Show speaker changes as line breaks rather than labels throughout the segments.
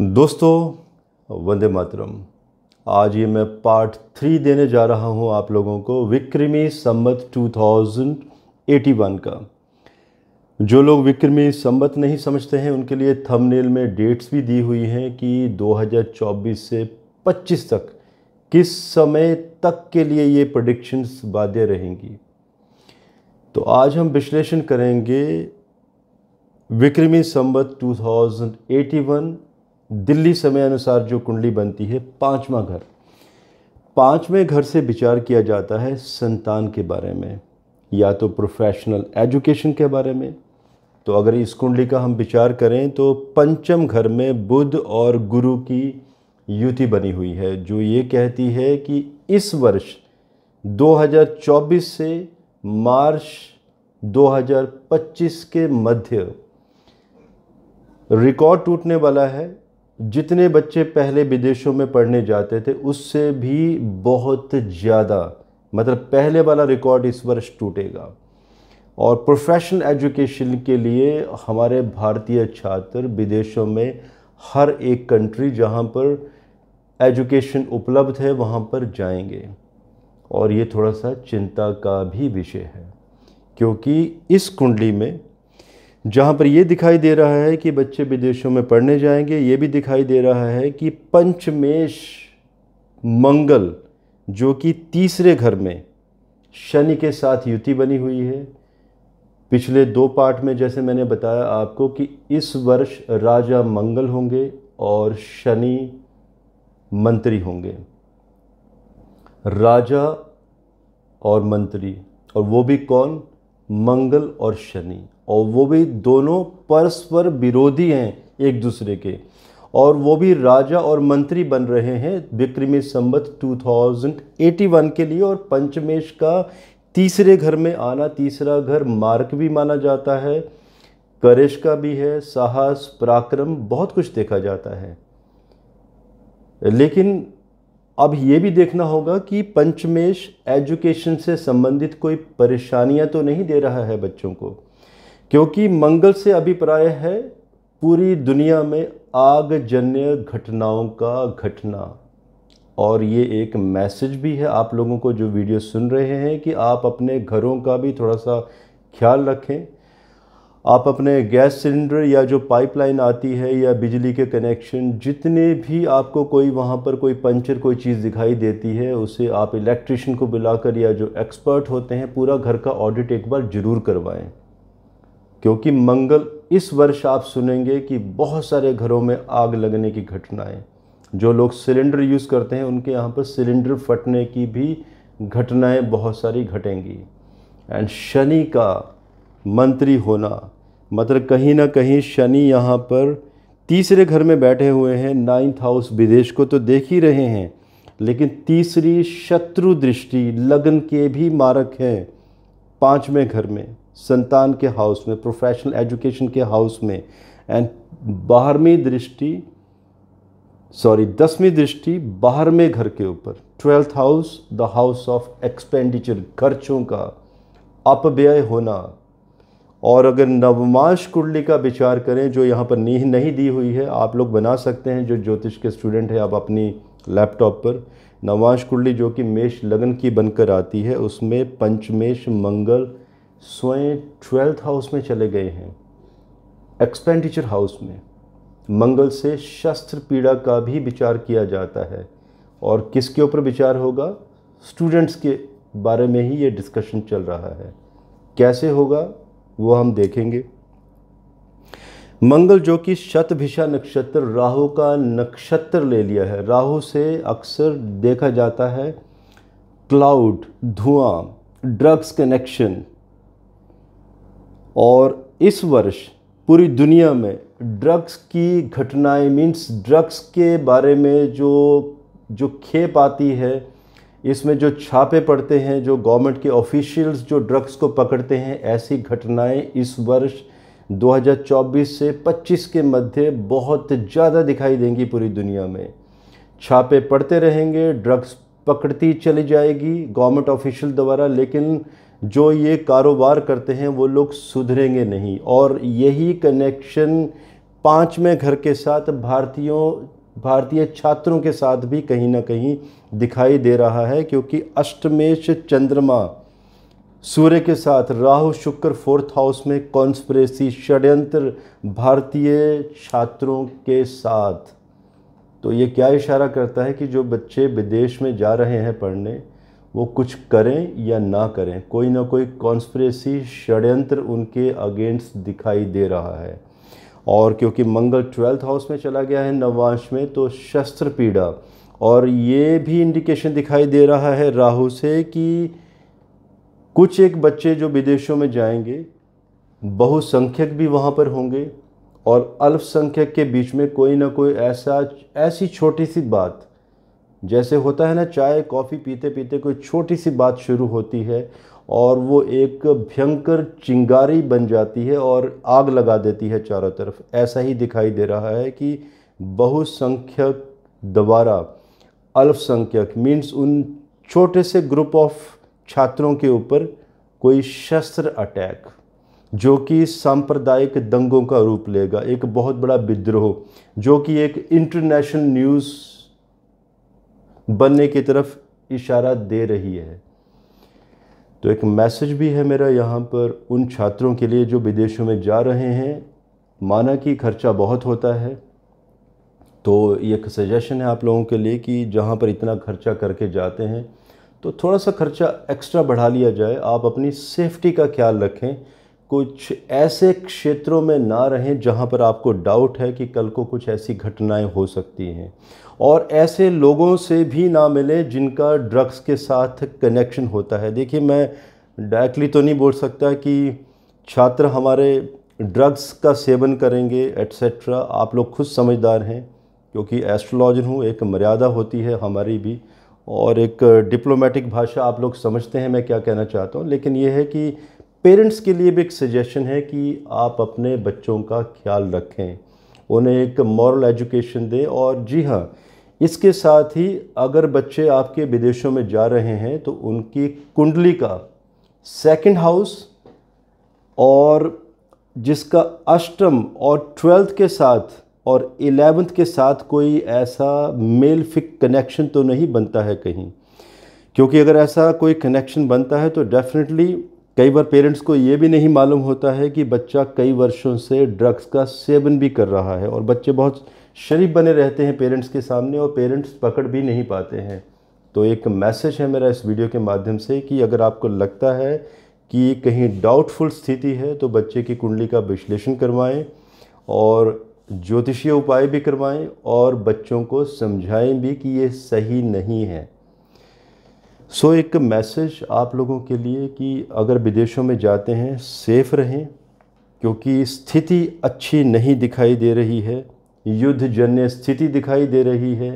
दोस्तों वंदे मातरम आज ये मैं पार्ट थ्री देने जा रहा हूँ आप लोगों को विक्रमी संबत 2081 का जो लोग विक्रमी संबत नहीं समझते हैं उनके लिए थंबनेल में डेट्स भी दी हुई हैं कि 2024 से 25 तक किस समय तक के लिए ये प्रडिक्शंस बाध्य रहेंगी तो आज हम विश्लेषण करेंगे विक्रमी संबत 2081 दिल्ली समय अनुसार जो कुंडली बनती है पांचवा घर पांचवें घर से विचार किया जाता है संतान के बारे में या तो प्रोफेशनल एजुकेशन के बारे में तो अगर इस कुंडली का हम विचार करें तो पंचम घर में बुद्ध और गुरु की युति बनी हुई है जो ये कहती है कि इस वर्ष 2024 से मार्च 2025 के मध्य रिकॉर्ड टूटने वाला है जितने बच्चे पहले विदेशों में पढ़ने जाते थे उससे भी बहुत ज़्यादा मतलब पहले वाला रिकॉर्ड इस वर्ष टूटेगा और प्रोफेशनल एजुकेशन के लिए हमारे भारतीय छात्र विदेशों में हर एक कंट्री जहाँ पर एजुकेशन उपलब्ध है वहाँ पर जाएंगे और ये थोड़ा सा चिंता का भी विषय है क्योंकि इस कुंडली में जहाँ पर ये दिखाई दे रहा है कि बच्चे विदेशों में पढ़ने जाएंगे ये भी दिखाई दे रहा है कि पंचमेश मंगल जो कि तीसरे घर में शनि के साथ युति बनी हुई है पिछले दो पार्ट में जैसे मैंने बताया आपको कि इस वर्ष राजा मंगल होंगे और शनि मंत्री होंगे राजा और मंत्री और वो भी कौन मंगल और शनि और वो भी दोनों परस्पर विरोधी हैं एक दूसरे के और वो भी राजा और मंत्री बन रहे हैं विक्रमी संबत 2081 के लिए और पंचमेश का तीसरे घर में आना तीसरा घर मार्क भी माना जाता है करेश का भी है साहस पराक्रम बहुत कुछ देखा जाता है लेकिन अब ये भी देखना होगा कि पंचमेश एजुकेशन से संबंधित कोई परेशानियां तो नहीं दे रहा है बच्चों को क्योंकि मंगल से अभिप्राय है पूरी दुनिया में आगजन्य घटनाओं का घटना और ये एक मैसेज भी है आप लोगों को जो वीडियो सुन रहे हैं कि आप अपने घरों का भी थोड़ा सा ख्याल रखें आप अपने गैस सिलेंडर या जो पाइपलाइन आती है या बिजली के कनेक्शन जितने भी आपको कोई वहाँ पर कोई पंचर कोई चीज़ दिखाई देती है उसे आप इलेक्ट्रिशियन को बुलाकर या जो एक्सपर्ट होते हैं पूरा घर का ऑडिट एक बार ज़रूर करवाएं क्योंकि मंगल इस वर्ष आप सुनेंगे कि बहुत सारे घरों में आग लगने की घटनाएं जो लोग सिलेंडर यूज़ करते हैं उनके यहाँ पर सिलेंडर फटने की भी घटनाएं बहुत सारी घटेंगी एंड शनि का मंत्री होना मतलब कहीं ना कहीं शनि यहाँ पर तीसरे घर में बैठे हुए हैं नाइन्थ हाउस विदेश को तो देख ही रहे हैं लेकिन तीसरी शत्रु दृष्टि लगन के भी मारक हैं पाँचवें घर में संतान के हाउस में प्रोफेशनल एजुकेशन के हाउस में एंड बारहवीं दृष्टि सॉरी दसवीं दृष्टि बाहर में घर के ऊपर twelfth house the house of expenditure खर्चों का अपव्यय होना और अगर नवमाश कुंडली का विचार करें जो यहाँ पर नहीं नहीं दी हुई है आप लोग बना सकते हैं जो ज्योतिष के स्टूडेंट हैं आप अपनी लैपटॉप पर नवमांश कुंडली जो कि मेष लगन की बनकर आती है उसमें पंचमेश मंगल स्वयं ट्वेल्थ हाउस में चले गए हैं एक्सपेंडिचर हाउस में मंगल से शस्त्र पीड़ा का भी विचार किया जाता है और किसके ऊपर विचार होगा स्टूडेंट्स के बारे में ही ये डिस्कशन चल रहा है कैसे होगा वो हम देखेंगे मंगल जो कि शतभिषा नक्षत्र राहु का नक्षत्र ले लिया है राहु से अक्सर देखा जाता है क्लाउड धुआं ड्रग्स कनेक्शन और इस वर्ष पूरी दुनिया में ड्रग्स की घटनाएं मीन्स ड्रग्स के बारे में जो जो खेप आती है इसमें जो छापे पड़ते हैं जो गवर्नमेंट के ऑफिशियल्स जो ड्रग्स को पकड़ते हैं ऐसी घटनाएं इस वर्ष 2024 से 25 के मध्य बहुत ज़्यादा दिखाई देंगी पूरी दुनिया में छापे पड़ते रहेंगे ड्रग्स पकड़ती चली जाएगी गवर्नमेंट ऑफिशियल द्वारा लेकिन जो ये कारोबार करते हैं वो लोग सुधरेंगे नहीं और यही कनेक्शन पाँचवें घर के साथ भारतीयों भारतीय छात्रों के साथ भी कहीं ना कहीं दिखाई दे रहा है क्योंकि अष्टमेश चंद्रमा सूर्य के साथ राहु शुक्र फोर्थ हाउस में कॉन्स्परेसी षड्यंत्र भारतीय छात्रों के साथ तो ये क्या इशारा करता है कि जो बच्चे विदेश में जा रहे हैं पढ़ने वो कुछ करें या ना करें कोई ना कोई कॉन्स्परेसी षड्यंत्र उनके अगेंस्ट दिखाई दे रहा है और क्योंकि मंगल ट्वेल्थ हाउस में चला गया है नववांश में तो शस्त्र पीड़ा और ये भी इंडिकेशन दिखाई दे रहा है राहु से कि कुछ एक बच्चे जो विदेशों में जाएंगे बहुसंख्यक भी वहाँ पर होंगे और अल्पसंख्यक के बीच में कोई ना कोई ऐसा ऐसी छोटी सी बात जैसे होता है ना चाय कॉफ़ी पीते पीते कोई छोटी सी बात शुरू होती है और वो एक भयंकर चिंगारी बन जाती है और आग लगा देती है चारों तरफ ऐसा ही दिखाई दे रहा है कि बहुसंख्यक दोबारा अल्पसंख्यक मीन्स उन छोटे से ग्रुप ऑफ छात्रों के ऊपर कोई शस्त्र अटैक जो कि सांप्रदायिक दंगों का रूप लेगा एक बहुत बड़ा विद्रोह जो कि एक इंटरनेशनल न्यूज़ बनने की तरफ इशारा दे रही है तो एक मैसेज भी है मेरा यहाँ पर उन छात्रों के लिए जो विदेशों में जा रहे हैं माना कि खर्चा बहुत होता है तो ये एक सजेशन है आप लोगों के लिए कि जहाँ पर इतना खर्चा करके जाते हैं तो थोड़ा सा खर्चा एक्स्ट्रा बढ़ा लिया जाए आप अपनी सेफ्टी का ख्याल रखें कुछ ऐसे क्षेत्रों में ना रहें जहां पर आपको डाउट है कि कल को कुछ ऐसी घटनाएं हो सकती हैं और ऐसे लोगों से भी ना मिलें जिनका ड्रग्स के साथ कनेक्शन होता है देखिए मैं डायरेक्टली तो नहीं बोल सकता कि छात्र हमारे ड्रग्स का सेवन करेंगे एट्सट्रा आप लोग खुद समझदार हैं क्योंकि एस्ट्रोलॉजर हूँ एक मर्यादा होती है हमारी भी और एक डिप्लोमेटिक भाषा आप लोग समझते हैं मैं क्या कहना चाहता हूँ लेकिन ये है कि पेरेंट्स के लिए भी एक सजेशन है कि आप अपने बच्चों का ख्याल रखें उन्हें एक मॉरल एजुकेशन दें और जी हाँ इसके साथ ही अगर बच्चे आपके विदेशों में जा रहे हैं तो उनकी कुंडली का सेकंड हाउस और जिसका अष्टम और ट्वेल्थ के साथ और एलेवंथ के साथ कोई ऐसा मेल फिक कनेक्शन तो नहीं बनता है कहीं क्योंकि अगर ऐसा कोई कनेक्शन बनता है तो डेफिनेटली कई बार पेरेंट्स को ये भी नहीं मालूम होता है कि बच्चा कई वर्षों से ड्रग्स का सेवन भी कर रहा है और बच्चे बहुत शरीफ बने रहते हैं पेरेंट्स के सामने और पेरेंट्स पकड़ भी नहीं पाते हैं तो एक मैसेज है मेरा इस वीडियो के माध्यम से कि अगर आपको लगता है कि कहीं डाउटफुल स्थिति है तो बच्चे की कुंडली का विश्लेषण करवाएं और ज्योतिषीय उपाय भी करवाएं और बच्चों को समझाएं भी कि ये सही नहीं है सो एक मैसेज आप लोगों के लिए कि अगर विदेशों में जाते हैं सेफ़ रहें क्योंकि स्थिति अच्छी नहीं दिखाई दे रही है युद्ध जन्य स्थिति दिखाई दे रही है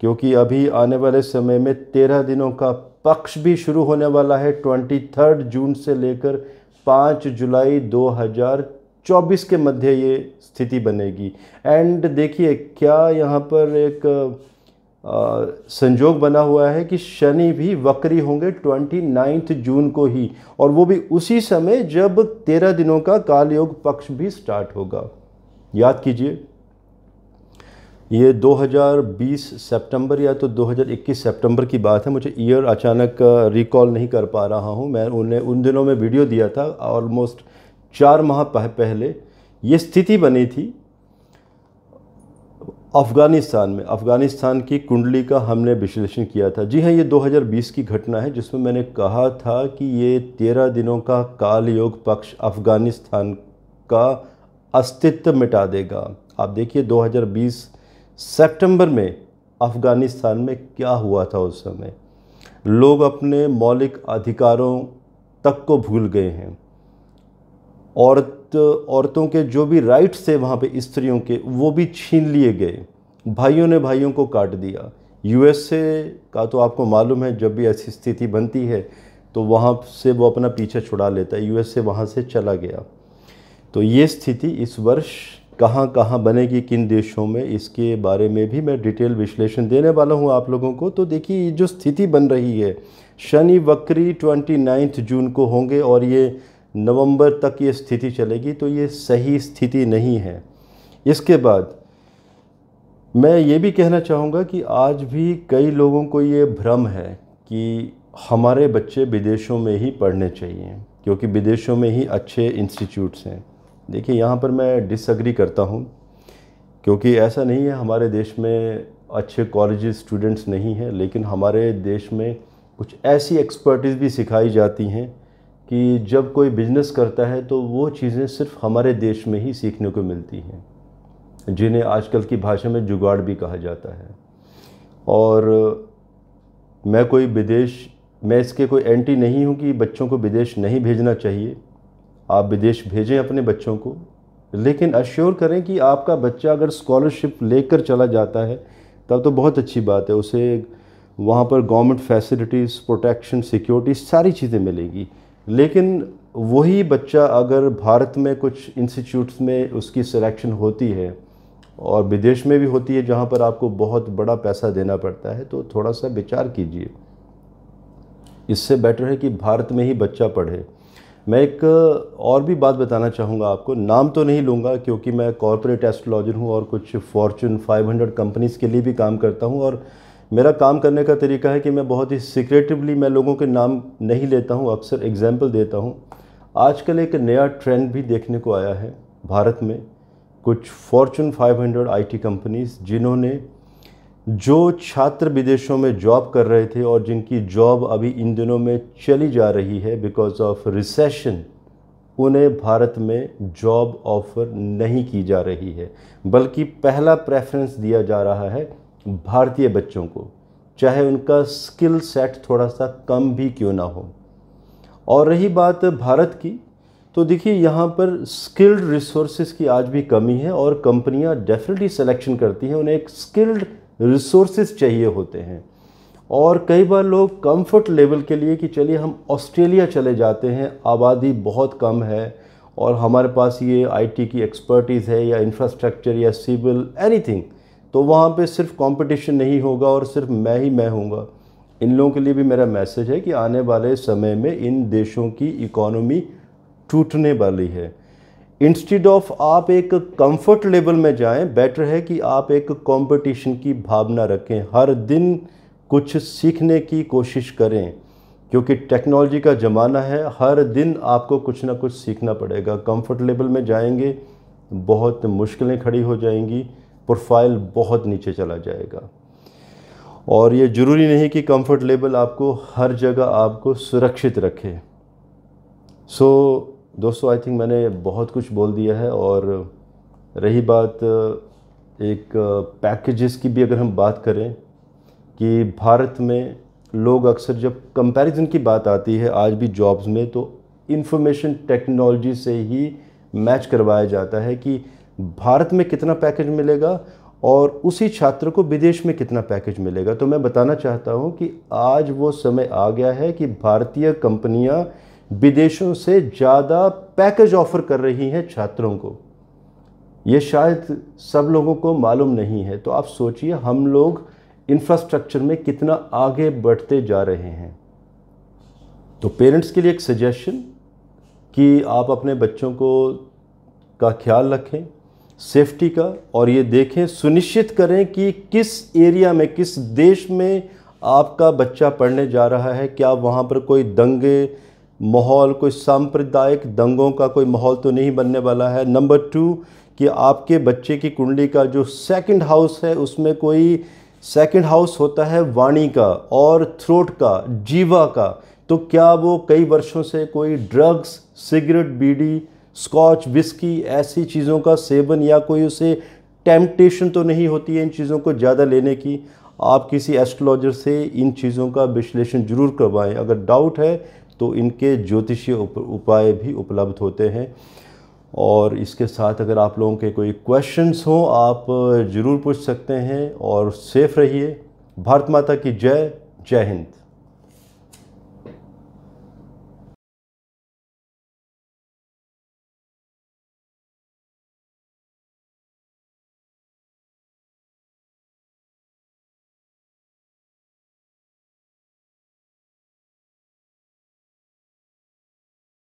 क्योंकि अभी आने वाले समय में तेरह दिनों का पक्ष भी शुरू होने वाला है ट्वेंटी थर्ड जून से लेकर पाँच जुलाई दो हज़ार चौबीस के मध्य ये स्थिति बनेगी एंड देखिए क्या यहाँ पर एक संजोग बना हुआ है कि शनि भी वक्री होंगे ट्वेंटी नाइन्थ जून को ही और वो भी उसी समय जब तेरह दिनों का कालयोग पक्ष भी स्टार्ट होगा याद कीजिए ये 2020 सितंबर या तो 2021 सितंबर की बात है मुझे ईयर अचानक रिकॉल नहीं कर पा रहा हूँ मैं उन्हें उन दिनों में वीडियो दिया था ऑलमोस्ट चार माह पहले ये स्थिति बनी थी अफ़गानिस्तान में अफ़गानिस्तान की कुंडली का हमने विश्लेषण किया था जी हाँ ये 2020 की घटना है जिसमें मैंने कहा था कि ये तेरह दिनों का काल योग पक्ष अफ़गानिस्तान का अस्तित्व मिटा देगा आप देखिए 2020 सितंबर में अफ़गानिस्तान में क्या हुआ था उस समय लोग अपने मौलिक अधिकारों तक को भूल गए हैं औरत औरतों के जो भी राइट्स थे वहाँ पे स्त्रियों के वो भी छीन लिए गए भाइयों ने भाइयों को काट दिया यूएसए का तो आपको मालूम है जब भी ऐसी स्थिति बनती है तो वहाँ से वो अपना पीछे छुड़ा लेता है यूएसए वहाँ से चला गया तो ये स्थिति इस वर्ष कहाँ कहाँ बनेगी किन देशों में इसके बारे में भी मैं डिटेल विश्लेषण देने वाला हूँ आप लोगों को तो देखिए जो स्थिति बन रही है शनि वक्री ट्वेंटी जून को होंगे और ये नवंबर तक ये स्थिति चलेगी तो ये सही स्थिति नहीं है इसके बाद मैं ये भी कहना चाहूँगा कि आज भी कई लोगों को ये भ्रम है कि हमारे बच्चे विदेशों में ही पढ़ने चाहिए क्योंकि विदेशों में ही अच्छे इंस्टीट्यूट्स हैं देखिए यहाँ पर मैं डिसअग्री करता हूँ क्योंकि ऐसा नहीं है हमारे देश में अच्छे कॉलेज स्टूडेंट्स नहीं हैं लेकिन हमारे देश में कुछ ऐसी एक्सपर्टीज़ भी सिखाई जाती हैं कि जब कोई बिज़नेस करता है तो वो चीज़ें सिर्फ हमारे देश में ही सीखने को मिलती हैं जिन्हें आजकल की भाषा में जुगाड़ भी कहा जाता है और मैं कोई विदेश मैं इसके कोई एंटी नहीं हूँ कि बच्चों को विदेश नहीं भेजना चाहिए आप विदेश भेजें अपने बच्चों को लेकिन अश्योर करें कि आपका बच्चा अगर स्कॉलरशिप लेकर चला जाता है तब तो बहुत अच्छी बात है उसे वहाँ पर गवर्नमेंट फैसिलिटीज़ प्रोटेक्शन सिक्योरिटी सारी चीज़ें मिलेगी लेकिन वही बच्चा अगर भारत में कुछ इंस्टीट्यूट्स में उसकी सिलेक्शन होती है और विदेश में भी होती है जहाँ पर आपको बहुत बड़ा पैसा देना पड़ता है तो थोड़ा सा विचार कीजिए इससे बेटर है कि भारत में ही बच्चा पढ़े मैं एक और भी बात बताना चाहूँगा आपको नाम तो नहीं लूँगा क्योंकि मैं कॉरपोरेट एस्ट्रोलॉजर हूँ और कुछ फॉर्चून 500 कंपनीज़ के लिए भी काम करता हूँ और मेरा काम करने का तरीका है कि मैं बहुत ही सीक्रेटिवली मैं लोगों के नाम नहीं लेता हूँ अक्सर एग्ज़ाम्पल देता हूँ आजकल एक नया ट्रेंड भी देखने को आया है भारत में कुछ फॉर्चून 500 हंड्रेड कंपनीज जिन्होंने जो छात्र विदेशों में जॉब कर रहे थे और जिनकी जॉब अभी इन दिनों में चली जा रही है बिकॉज ऑफ रिसेशन उन्हें भारत में जॉब ऑफ़र नहीं की जा रही है बल्कि पहला प्रेफरेंस दिया जा रहा है भारतीय बच्चों को चाहे उनका स्किल सेट थोड़ा सा कम भी क्यों ना हो और रही बात भारत की तो देखिए यहाँ पर स्किल्ड रिसोर्सेज की आज भी कमी है और कंपनियाँ डेफिनेटली सिलेक्शन करती हैं उन्हें एक स्किल्ड रिसोर्सेज चाहिए होते हैं और कई बार लोग कंफर्ट लेवल के लिए कि चलिए हम ऑस्ट्रेलिया चले जाते हैं आबादी बहुत कम है और हमारे पास ये आईटी की एक्सपर्टीज़ है या इंफ्रास्ट्रक्चर या सिविल एनीथिंग तो वहाँ पे सिर्फ कंपटीशन नहीं होगा और सिर्फ मैं ही मैं हूँगा इन लोगों के लिए भी मेरा मैसेज है कि आने वाले समय में इन देशों की इकोनॉमी टूटने वाली है इंस्टेड ऑफ आप एक कंफर्ट लेवल में जाएं बेटर है कि आप एक कंपटीशन की भावना रखें हर दिन कुछ सीखने की कोशिश करें क्योंकि टेक्नोलॉजी का ज़माना है हर दिन आपको कुछ ना कुछ सीखना पड़ेगा कंफर्ट लेवल में जाएंगे बहुत मुश्किलें खड़ी हो जाएंगी प्रोफाइल बहुत नीचे चला जाएगा और ये ज़रूरी नहीं कि कंफर्ट आपको हर जगह आपको सुरक्षित रखे सो so, दोस्तों आई थिंक मैंने बहुत कुछ बोल दिया है और रही बात uh, एक पैकेजेस uh, की भी अगर हम बात करें कि भारत में लोग अक्सर जब कंपैरिजन की बात आती है आज भी जॉब्स में तो इंफॉर्मेशन टेक्नोलॉजी से ही मैच करवाया जाता है कि भारत में कितना पैकेज मिलेगा और उसी छात्र को विदेश में कितना पैकेज मिलेगा तो मैं बताना चाहता हूं कि आज वो समय आ गया है कि भारतीय कंपनियां विदेशों से ज़्यादा पैकेज ऑफ़र कर रही हैं छात्रों को ये शायद सब लोगों को मालूम नहीं है तो आप सोचिए हम लोग इंफ्रास्ट्रक्चर में कितना आगे बढ़ते जा रहे हैं तो पेरेंट्स के लिए एक सजेशन कि आप अपने बच्चों को का ख्याल रखें सेफ्टी का और ये देखें सुनिश्चित करें कि किस एरिया में किस देश में आपका बच्चा पढ़ने जा रहा है क्या वहाँ पर कोई दंगे माहौल कोई सांप्रदायिक दंगों का कोई माहौल तो नहीं बनने वाला है नंबर टू कि आपके बच्चे की कुंडली का जो सेकंड हाउस है उसमें कोई सेकंड हाउस होता है वाणी का और थ्रोट का जीवा का तो क्या वो कई वर्षों से कोई ड्रग्स सिगरेट बीड़ी स्कॉच विस्की ऐसी चीज़ों का सेवन या कोई उसे टेम्पटेशन तो नहीं होती है इन चीज़ों को ज़्यादा लेने की आप किसी एस्ट्रोलॉजर से इन चीज़ों का विश्लेषण जरूर करवाएं अगर डाउट है तो इनके ज्योतिषीय उप, उपाय भी उपलब्ध होते हैं और इसके साथ अगर आप लोगों के कोई क्वेश्चंस हों आप ज़रूर पूछ सकते हैं और सेफ़ रहिए भारत माता की जय जय हिंद